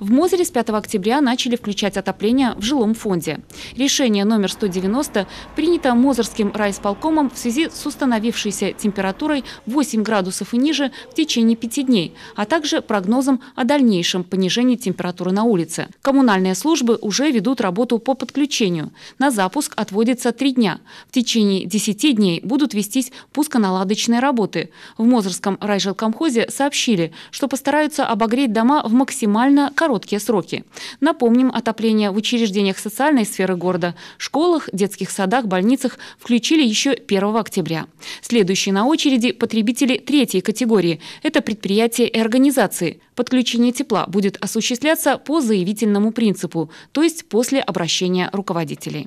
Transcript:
В Мозере с 5 октября начали включать отопление в жилом фонде. Решение номер 190 принято Мозырским райисполкомом в связи с установившейся температурой 8 градусов и ниже в течение пяти дней, а также прогнозом о дальнейшем понижении температуры на улице. Коммунальные службы уже ведут работу по подключению. На запуск отводится три дня. В течение 10 дней будут вестись пусконаладочные работы. В Мозырском райжилкомхозе сообщили, что постараются обогреть дома в максимально короткие сроки. Напомним, отопление в учреждениях социальной сферы города, школах, детских садах, больницах включили еще 1 октября. Следующие на очереди потребители третьей категории – это предприятия и организации. Подключение тепла будет осуществляться по заявительному принципу, то есть после обращения руководителей.